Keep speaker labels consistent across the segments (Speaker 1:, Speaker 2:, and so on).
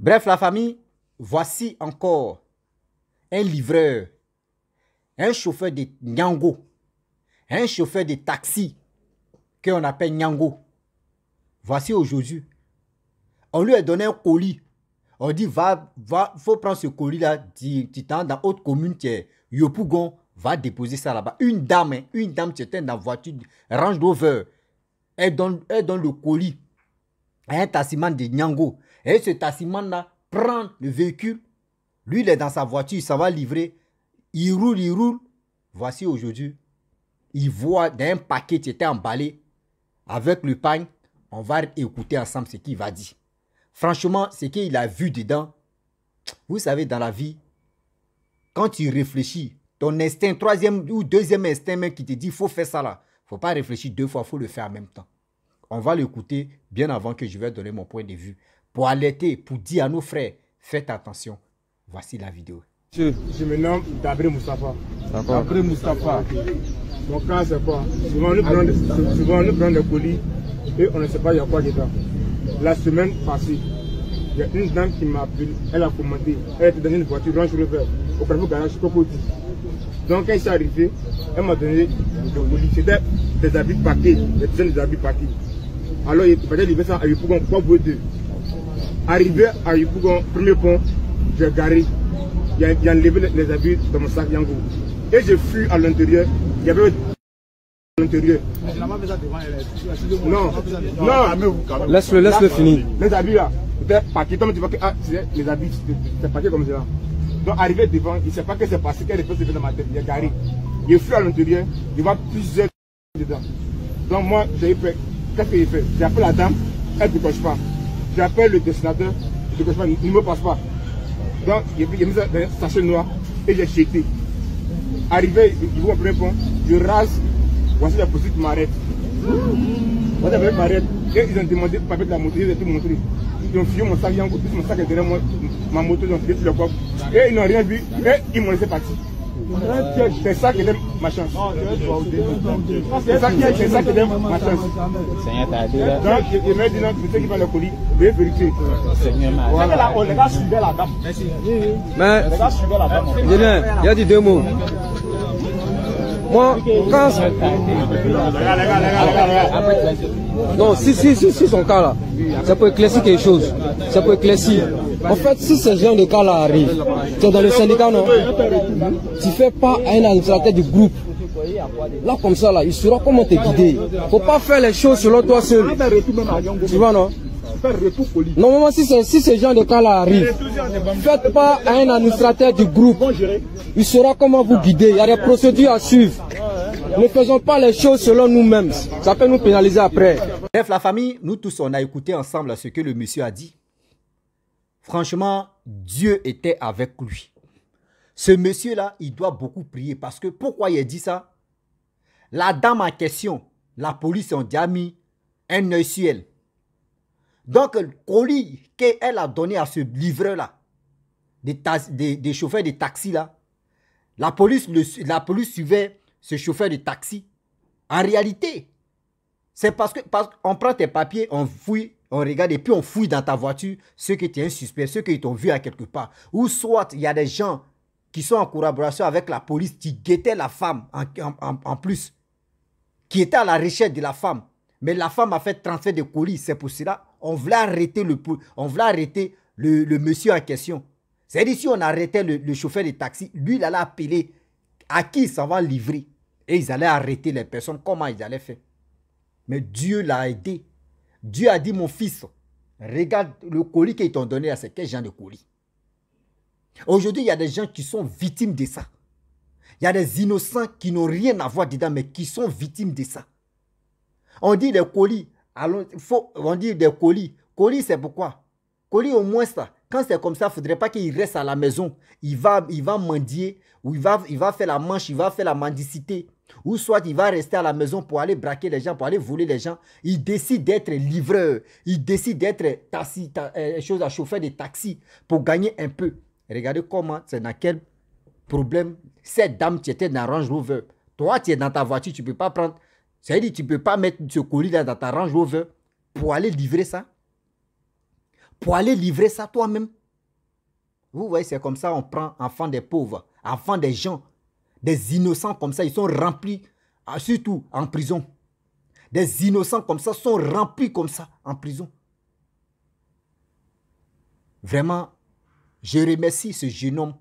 Speaker 1: Bref, la famille, voici encore un livreur, un chauffeur de Nyango, un chauffeur de taxi qu'on appelle Nyango. Voici aujourd'hui. On lui a donné un colis. On dit, va, va, faut prendre ce colis-là, tu dans haute commune, tu Yopougon, va déposer ça là-bas. Une dame, hein, une dame, tu dans la voiture, Range Rover, elle donne le colis un taximan de Nyango. Et ce taximan-là prend le véhicule. Lui, il est dans sa voiture, ça va livrer. Il roule, il roule. Voici aujourd'hui, il voit d'un paquet qui était emballé avec le pain. On va écouter ensemble ce qu'il va dire. Franchement, ce qu'il a vu dedans, vous savez, dans la vie, quand tu réfléchis, ton instinct, troisième ou deuxième instinct même qui te dit, faut faire ça là. Faut pas réfléchir deux fois, faut le faire en même temps on va l'écouter bien avant que je vais donner mon point de vue. Pour alerter, pour dire à nos frères, faites attention. Voici la vidéo. Je, je me nomme Dabri Moustapha. Dabri Moustapha.
Speaker 2: Mon cas, c'est quoi souvent on nous prend des colis et on ne sait pas il y a quoi dedans. La semaine passée, il y a une dame qui m'a appelé, elle a commandé, elle était dans une voiture Range Rover au Carrefour Garage Donc elle est arrivée, elle m'a donné des colis. C'était des habits paquets, des dizaines d'habits paquets. Alors, peut-être il ça à pas vous deux. Arrivé à Yopougon, premier pont, j'ai garé. a enlevé les habits dans mon sac Yango. Et je fuis à l'intérieur. Il y avait à l'intérieur. Non, non, laisse-le, laisse-le finir. Les habits là, peut-être parti, comme tu vois ah, les habits, c'est parti comme ça. Donc arrivé devant, il ne sait pas que c'est passé, quelle est dans ma tête, il est garé. Je est fui à l'intérieur, il voit plusieurs dedans. Donc moi, j'ai fait... J'appelle la dame, elle ne décoche pas. J'appelle le dessinateur, il ne décoche pas, il ne me passe pas. Donc, il a mis un sachet noir et j'ai jeté. Arrivé, ils vont prendre pont, je rase, voici la petite m'arrête. Voici la petite m'arrête. Et ils ont demandé le papier de la moto, ils ont tout montré. Ils ont fui mon sac, ils ont mon sac derrière moi, ma moto, ils ont le corps. Et ils n'ont rien vu, et ils m'ont laissé partir. C'est ça que j'aime ma chance. Ah, c'est ça qui est, ça qui donne ma chance. Seigneur t'as dit là. Donc, il m'a dit non, tu sais qui va le colis, veuillez vérifier. Seigneur m'a dit. on les gars suivaient la dame. Merci. Mais, les gars suivaient la dame. Il y a dit deux mots.
Speaker 1: Moi, quand... Non, si, si, si, son cas là, ça peut éclaircir quelque chose. Ça peut éclaircir. En fait, si ce genre de cas là arrive, tu es dans le syndicat, non Tu fais pas un administrateur du groupe. Là, comme ça, là, il saura comment te guider. Faut pas faire les choses
Speaker 2: selon toi seul. Tu vois, non faire
Speaker 1: Normalement, si, si ce genre de cas-là arrive, ne faites pas à un administrateur du groupe. Il saura comment vous guider. Il y a des procédures à suivre. Ne faisons pas les choses selon nous-mêmes. Ça peut nous pénaliser après. Bref, la famille, nous tous, on a écouté ensemble ce que le monsieur a dit. Franchement, Dieu était avec lui. Ce monsieur-là, il doit beaucoup prier. Parce que pourquoi il a dit ça La dame en question, la police ont déjà mis un œil sur elle. Donc, le colis qu'elle a donné à ce livreur-là, des, chauffeurs de taxi, là, la police, la police suivait ce chauffeur de taxi. En réalité, c'est parce qu'on prend tes papiers, on fouille, on regarde et puis on fouille dans ta voiture ceux qui étaient un ceux qui t'ont vu à quelque part. Ou soit il y a des gens qui sont en collaboration avec la police qui guettaient la femme en, en plus, qui étaient à la recherche de la femme. Mais la femme a fait transfert de colis, c'est pour cela on voulait arrêter le, on le, monsieur en question. C'est-à-dire, si on arrêtait le, chauffeur de taxi, lui, il allait appeler à qui il s'en va livrer. Et ils allaient arrêter les personnes. Comment ils allaient faire Mais Dieu l'a aidé. Dieu a dit, mon fils, regarde le colis qu'ils t'ont donné à ces quel genre de colis. Aujourd'hui, il y a des gens qui sont victimes de ça. Il y a des innocents qui n'ont rien à voir dedans, mais qui sont victimes de ça. On dit les colis, Allons, faut, on dit des colis. Colis, c'est pourquoi Colis, au moins, ça. Quand c'est comme ça, il ne faudrait pas qu'il reste à la maison. Il va, il va mendier, ou il va, il va faire la manche, il va faire la mendicité. Ou soit il va rester à la maison pour aller braquer les gens, pour aller voler les gens. Il décide d'être livreur. Il décide d'être taxi, euh, euh, chose à chauffeur de taxi pour gagner un peu. Regardez comment, c'est dans quel problème cette dame, qui était dans Range Rover. Toi, tu es dans ta voiture, tu ne peux pas prendre c'est-à-dire tu ne peux pas mettre ce colis dans ta Range pour aller livrer ça. Pour aller livrer ça toi-même. Vous voyez, c'est comme ça on prend enfants des pauvres, enfants des gens, des innocents comme ça, ils sont remplis, ah, surtout en prison. Des innocents comme ça sont remplis comme ça en prison. Vraiment, je remercie ce jeune homme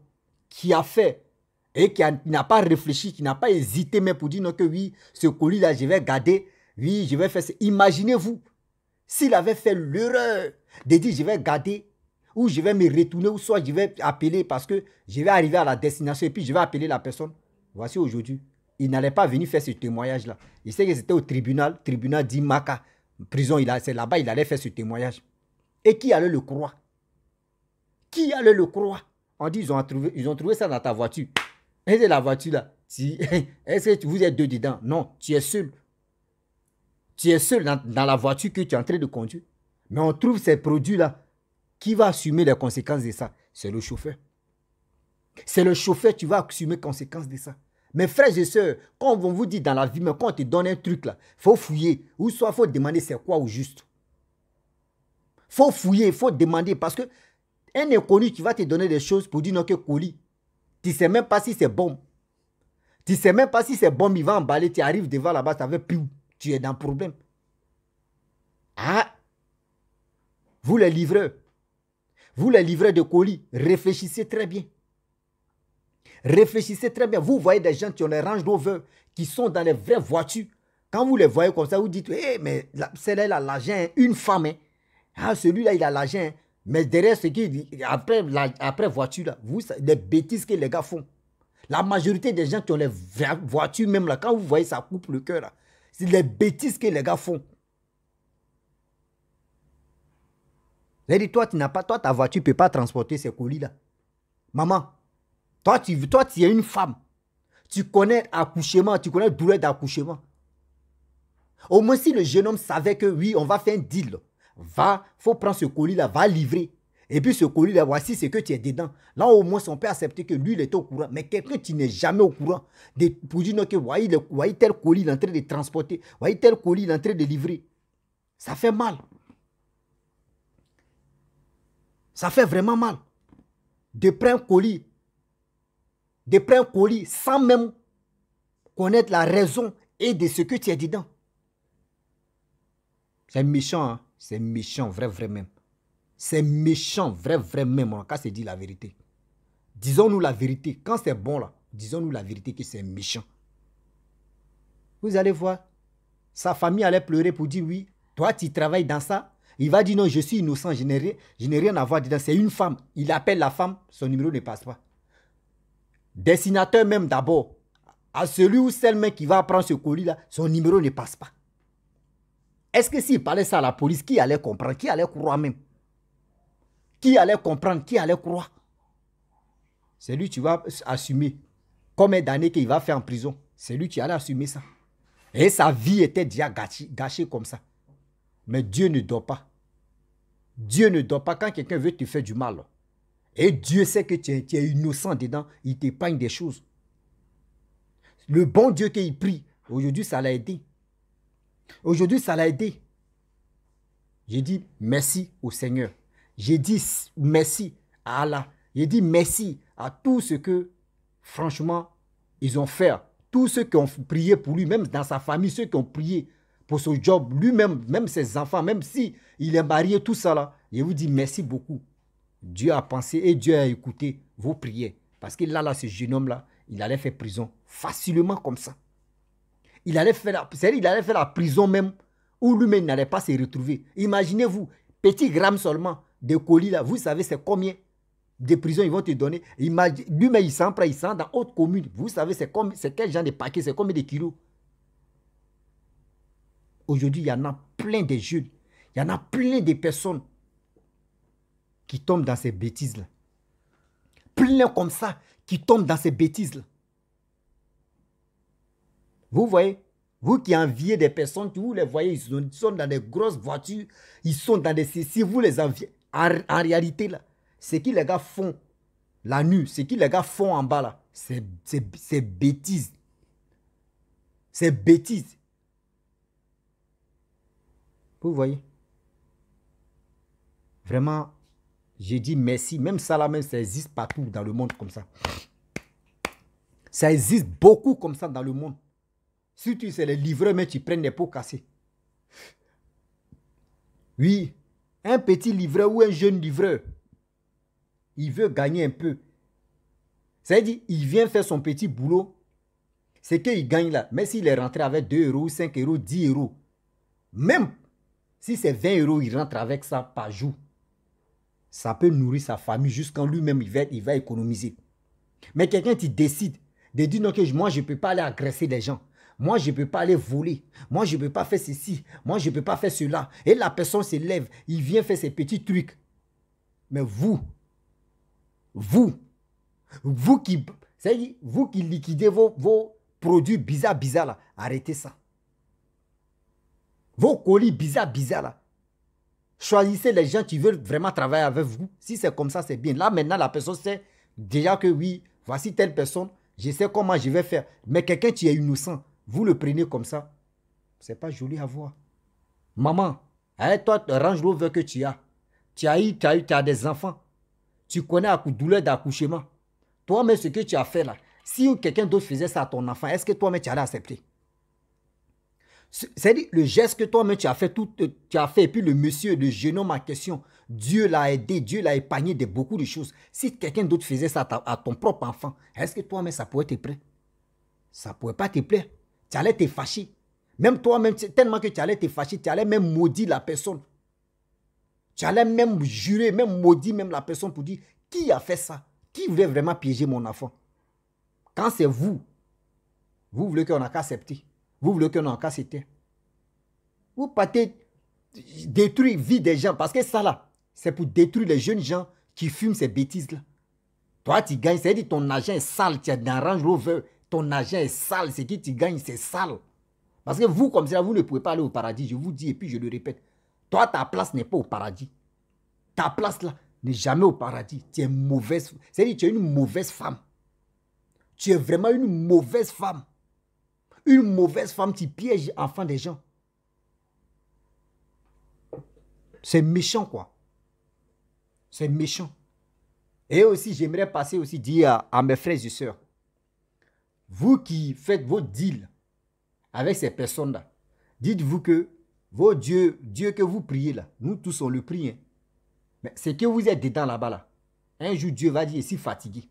Speaker 1: qui a fait et qui n'a pas réfléchi, qui n'a pas hésité, mais pour dire non, que oui, ce colis-là, je vais garder, oui, je vais faire ça. Imaginez-vous, s'il avait fait l'erreur de dire je vais garder, ou je vais me retourner, ou soit je vais appeler parce que je vais arriver à la destination et puis je vais appeler la personne. Voici aujourd'hui. Il n'allait pas venir faire ce témoignage-là. Il sait que c'était au tribunal, tribunal d'Imaka, prison, c'est là-bas, il allait faire ce témoignage. Et qui allait le croire Qui allait le croire On dit, ils ont trouvé, ils ont trouvé ça dans ta voiture. Et la voiture là, est-ce que vous êtes deux dedans Non, tu es seul. Tu es seul dans, la voiture que tu es en train de conduire. Mais on trouve ces produits-là. Qui va assumer les conséquences de ça C'est le chauffeur. C'est le chauffeur qui va assumer les conséquences de ça. Mes frères et sœurs, quand on vous dit dans la vie, mais quand on te donne un truc là, faut fouiller. Ou soit faut demander c'est quoi au juste. Faut fouiller, faut demander parce que un inconnu qui va te donner des choses pour dire non que colis, tu ne sais même pas si c'est bon. Tu ne sais même pas si c'est bon, il va emballer. Tu arrives devant là-bas, ça veut plus. Tu es dans le problème. Ah! Vous les livreurs, vous les livreurs de colis, réfléchissez très bien. Réfléchissez très bien. Vous voyez des gens qui ont les ranges d'over qui sont dans les vraies voitures. Quand vous les voyez comme ça, vous dites, hé, eh, mais celle-là, elle a l'argent, hein, une femme. Hein. Ah, celui-là, il a l'argent. Hein. Mais derrière ce qui. Après, la, après voiture, là, vous, les bêtises que les gars font. La majorité des gens qui ont les voitures, même là, quand vous voyez, ça coupe le cœur. C'est les bêtises que les gars font. dit, toi, tu n'as pas, toi, ta voiture ne peut pas transporter ces colis-là. Maman, toi tu, toi, tu es une femme. Tu connais accouchement, tu connais douleur d'accouchement. Au moins, si le jeune homme savait que oui, on va faire un deal, va, faut prendre ce colis-là, va livrer. Et puis ce colis-là, voici ce que tu es dedans. Là, au moins, on peut accepter que lui, il est au courant. Mais quelqu'un qui n'est jamais au courant, pour dire que voyez, tel colis, il en train de transporter, voyez tel colis, il est en train de livrer. Ça fait mal. Ça fait vraiment mal. De prendre un colis, de prendre un colis sans même connaître la raison et de ce que tu es dedans. C'est méchant, hein? C'est méchant, vrai, vrai même. C'est méchant, vrai, vrai même. quand c'est dit la vérité. Disons-nous la vérité. Quand c'est bon, là, disons-nous la vérité que c'est méchant. Vous allez voir, sa famille allait pleurer pour dire oui, toi tu travailles dans ça. Il va dire non, je suis innocent, je n'ai rien à voir dedans. C'est une femme. Il appelle la femme, son numéro ne passe pas. Dessinateur même d'abord, à celui ou celle même qui va prendre ce colis-là, son numéro ne passe pas. Est-ce que s'il parlait ça à la police, qui allait comprendre Qui allait croire même Qui allait comprendre Qui allait croire C'est lui qui va assumer. Combien d'années qu'il va faire en prison C'est lui qui allait assumer ça. Et sa vie était déjà gâchée, comme ça. Mais Dieu ne dort pas. Dieu ne dort pas quand quelqu'un veut te faire du mal. Et Dieu sait que tu es, innocent dedans. Il t'épargne des choses. Le bon Dieu qu'il prie, aujourd'hui, ça l'a aidé. Aujourd'hui, ça l'a aidé. J'ai dit merci au Seigneur. J'ai dit merci à Allah. J'ai dit merci à tout ce que, franchement, ils ont fait. Tous ceux qui ont prié pour lui, même dans sa famille, ceux qui ont prié pour son job, lui-même, même ses enfants, même si il est marié, tout ça là. Je vous dis merci beaucoup. Dieu a pensé et Dieu a écouté vos prières. Parce que là, là, ce jeune homme-là, il allait faire prison facilement comme ça il allait faire la, il allait faire la prison même où lui-même n'allait pas se retrouver. Imaginez-vous, petit gramme seulement de colis là, vous savez c'est combien de prisons ils vont te donner. Lui-même il s'en prend, il s'en dans autre commune. Vous savez c'est c'est quel genre de paquet, c'est combien de kilos. Aujourd'hui, il y en a plein de jeunes, il y en a plein de personnes qui tombent dans ces bêtises là. Plein comme ça qui tombent dans ces bêtises là. Vous voyez Vous qui enviez des personnes, vous les voyez, ils sont dans des grosses voitures, ils sont dans des... Si vous les enviez, en, réalité, là, ce que les gars font la nuit, ce que les gars font en bas, là, c'est bêtise. C'est bêtise. Vous voyez Vraiment, j'ai dit merci. Même ça, là, même, ça existe partout dans le monde comme ça. Ça existe beaucoup comme ça dans le monde. Si tu sais le livreur, mais tu prends des pots cassés. Oui, un petit livreur ou un jeune livreur, il veut gagner un peu. C'est-à-dire, il vient faire son petit boulot. c'est qu'il gagne là, mais s'il est rentré avec 2 euros, 5 euros, 10 euros, même si c'est 20 euros, il rentre avec ça par jour. Ça peut nourrir sa famille jusqu'en lui-même, il va, il va économiser. Mais quelqu'un qui décide de dire non, que moi je ne peux pas aller agresser les gens. Moi, je ne peux pas aller voler. Moi, je ne peux pas faire ceci. Moi, je ne peux pas faire cela. Et la personne se lève. Il vient faire ses petits trucs. Mais vous, vous, vous qui, vous qui liquidez vos, produits bizarres, bizarres, là, arrêtez ça. Vos colis bizarres, bizarres, là. Choisissez les gens qui veulent vraiment travailler avec vous. Si c'est comme ça, c'est bien. Là, maintenant, la personne sait déjà que oui, voici telle personne, je sais comment je vais faire. Mais quelqu'un qui est innocent, vous le prenez comme ça. ce n'est pas joli à voir. Maman, hein, toi, range vœu que tu as. Tu as eu, tu as eu, tu as des enfants. Tu connais la douleur d'accouchement. Toi-même, ce que tu as fait là, si quelqu'un d'autre faisait ça à ton enfant, est-ce que toi-même tu allais accepter C'est-à-dire, le geste que toi-même tu as fait, euh, tu as fait, et puis le monsieur, le jeune homme en question, Dieu l'a aidé, Dieu l'a épargné de beaucoup de choses. Si quelqu'un d'autre faisait ça à, ton propre enfant, est-ce que toi-même ça pourrait te plaire Ça pourrait pas te plaire. Tu allais te fâcher. Même toi-même, tellement que tu allais te fâcher, tu allais même maudire la personne. Tu allais même jurer, même maudire même la personne pour dire qui a fait ça Qui voulait vraiment piéger mon enfant Quand c'est vous, vous voulez qu'on a Vous voulez qu'on a qu'à Vous partez détruire vie des gens parce que ça là, c'est pour détruire les jeunes gens qui fument ces bêtises là. Toi, tu gagnes, c'est-à-dire ton agent est sale, tu as un Range Rover, ton agent est sale, ce qui tu gagnes, c'est sale. Parce que vous, comme ça, vous ne pouvez pas aller au paradis. Je vous dis et puis je le répète. Toi, ta place n'est pas au paradis. Ta place là n'est jamais au paradis. Tu es mauvaise. C'est-à-dire tu es une mauvaise femme. Tu es vraiment une mauvaise femme. Une mauvaise femme qui piège enfin des gens. C'est méchant, quoi. C'est méchant. Et aussi, j'aimerais passer aussi dire à, à mes frères et sœurs, vous qui faites vos deals avec ces personnes-là, dites-vous que vos dieux, Dieu que vous priez là, nous tous on le prie. Hein. Mais c'est que vous êtes dedans là-bas là. Un jour Dieu va dire, si fatigué.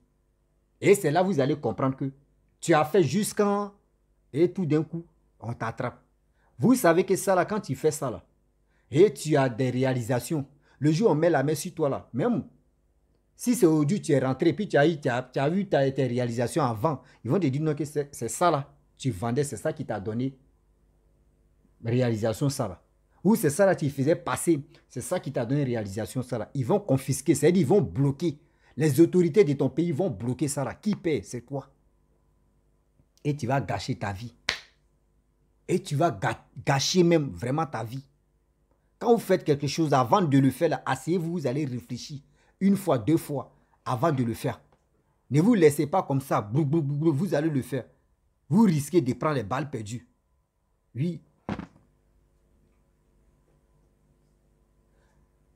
Speaker 1: Et c'est là que vous allez comprendre que tu as fait jusqu'en... Et tout d'un coup, on t'attrape. Vous savez que ça là, quand tu fais ça là, et tu as des réalisations, le jour on met la main sur toi là, même si c'est au Dieu, tu es rentré, puis tu as, eu, tu as, tes réalisations avant, ils vont te dire non, que c'est ça là. Tu vendais, c'est ça qui t'a donné réalisation ça là. Ou c'est ça là tu faisais passer, c'est ça qui t'a donné réalisation ça là. Ils vont confisquer, c'est-à-dire ils vont bloquer. Les autorités de ton pays vont bloquer ça là. Qui paie C'est quoi Et tu vas gâcher ta vie. Et tu vas gâcher même vraiment ta vie. Quand vous faites quelque chose, avant de le faire, asseyez-vous, vous allez réfléchir une fois, deux fois, avant de le faire. Ne vous laissez pas comme ça, vous allez le faire. Vous risquez de prendre les balles perdues. Oui.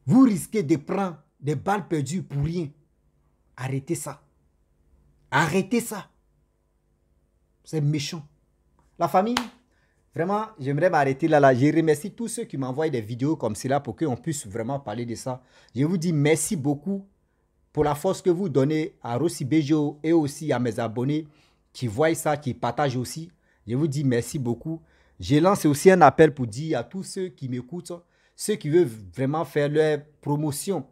Speaker 1: Vous risquez de prendre des balles perdues pour rien. Arrêtez ça. Arrêtez ça. C'est méchant. La famille, Vraiment, j'aimerais m'arrêter là, là. Je remercie tous ceux qui m'envoient des vidéos comme cela pour qu'on puisse vraiment parler de ça. Je vous dis merci beaucoup pour la force que vous donnez à Rossi Bejo et aussi à mes abonnés qui voient ça, qui partagent aussi. Je vous dis merci beaucoup. J'ai lancé aussi un appel pour dire à tous ceux qui m'écoutent, ceux qui veulent vraiment faire leur promotion,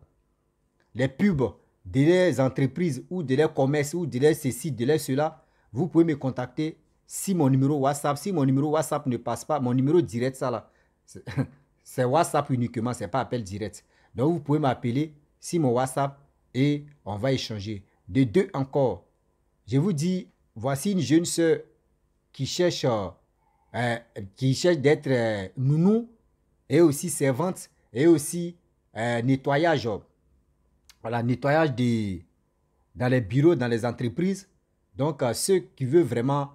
Speaker 1: les pubs de leurs entreprises ou de leurs commerces ou de leurs ceci, de leurs cela, vous pouvez me contacter si mon numéro WhatsApp, si numéro WhatsApp ne passe pas, mon numéro direct, ça là, c'est WhatsApp uniquement, c'est pas appel direct. Donc vous pouvez m'appeler si mon WhatsApp et on va échanger. De deux encore, je vous dis, voici une jeune soeur qui cherche, euh, euh, qui cherche d'être euh, nounou et aussi servante et aussi nettoyage. Voilà, nettoyage des, dans les bureaux, dans les entreprises. Donc, ceux qui veulent vraiment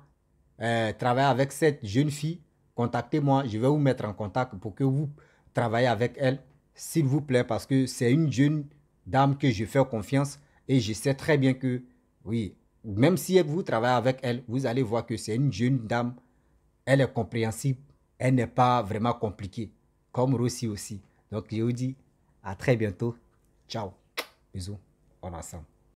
Speaker 1: euh, travailler avec cette jeune fille, contactez-moi, je vais vous mettre en contact pour que vous travaillez avec elle, s'il vous plaît, parce que c'est une jeune dame que je fais confiance et je sais très bien que, oui, même si vous travaillez avec elle, vous allez voir que c'est une jeune dame, elle est compréhensible, elle n'est pas vraiment compliquée, comme Rossi aussi. Donc je vous dis à très bientôt. Ciao. Bisous. On ensemble.